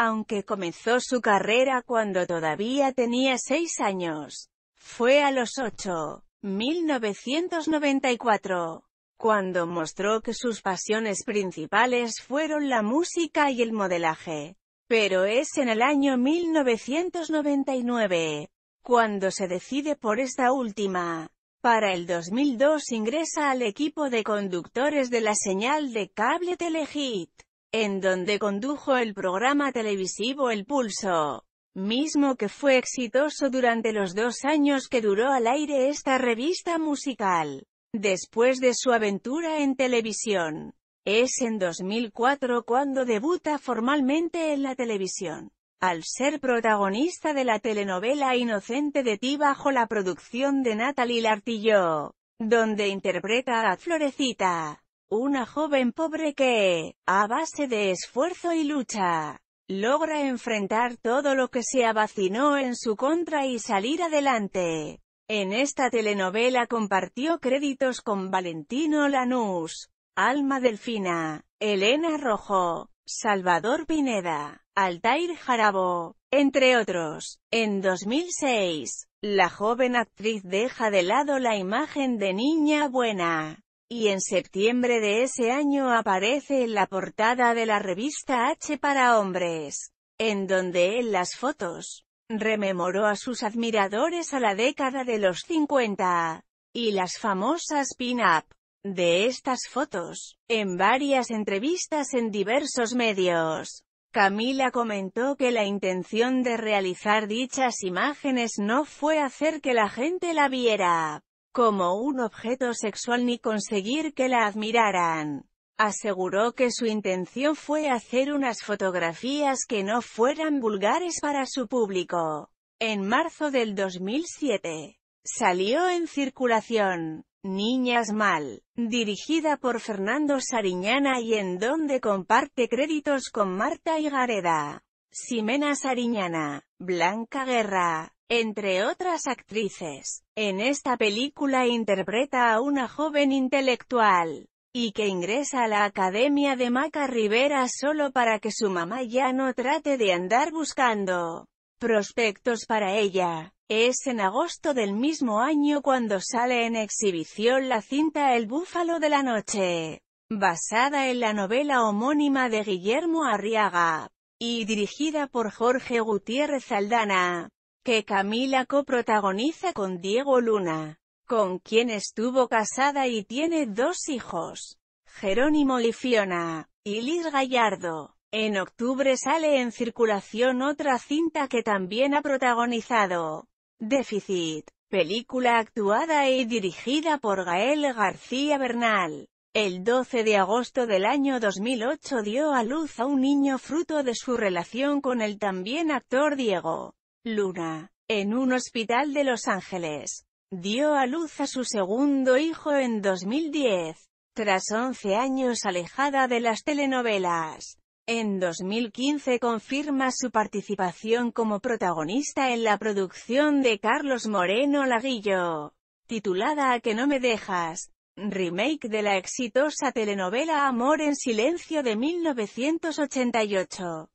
Aunque comenzó su carrera cuando todavía tenía seis años, fue a los ocho, 1994, cuando mostró que sus pasiones principales fueron la música y el modelaje. Pero es en el año 1999, cuando se decide por esta última. Para el 2002 ingresa al equipo de conductores de la señal de cable Telehit en donde condujo el programa televisivo El Pulso, mismo que fue exitoso durante los dos años que duró al aire esta revista musical. Después de su aventura en televisión, es en 2004 cuando debuta formalmente en la televisión al ser protagonista de la telenovela Inocente de ti bajo la producción de Natalie Lartillo, donde interpreta a Florecita. Una joven pobre que, a base de esfuerzo y lucha, logra enfrentar todo lo que se abacinó en su contra y salir adelante. En esta telenovela compartió créditos con Valentino Lanús, Alma Delfina, Elena Rojo, Salvador Pineda, Altair Jarabo, entre otros. En 2006, la joven actriz deja de lado la imagen de niña buena y en septiembre de ese año aparece en la portada de la revista H para hombres, en donde en las fotos, rememoró a sus admiradores a la década de los 50, y las famosas pin-up de estas fotos, en varias entrevistas en diversos medios. Camila comentó que la intención de realizar dichas imágenes no fue hacer que la gente la viera, como un objeto sexual ni conseguir que la admiraran. Aseguró que su intención fue hacer unas fotografías que no fueran vulgares para su público. En marzo del 2007, salió en circulación, Niñas Mal, dirigida por Fernando Sariñana y en donde comparte créditos con Marta Higareda, Simena Sariñana, Blanca Guerra, entre otras actrices. En esta película interpreta a una joven intelectual, y que ingresa a la academia de Maca Rivera solo para que su mamá ya no trate de andar buscando prospectos para ella. Es en agosto del mismo año cuando sale en exhibición la cinta El Búfalo de la Noche, basada en la novela homónima de Guillermo Arriaga, y dirigida por Jorge Gutiérrez Aldana que Camila coprotagoniza con Diego Luna, con quien estuvo casada y tiene dos hijos, Jerónimo Lifiona, y Liz Gallardo. En octubre sale en circulación otra cinta que también ha protagonizado, Déficit, película actuada y dirigida por Gael García Bernal. El 12 de agosto del año 2008 dio a luz a un niño fruto de su relación con el también actor Diego. Luna, en un hospital de Los Ángeles, dio a luz a su segundo hijo en 2010, tras 11 años alejada de las telenovelas. En 2015 confirma su participación como protagonista en la producción de Carlos Moreno Laguillo, titulada A que no me dejas, remake de la exitosa telenovela Amor en silencio de 1988.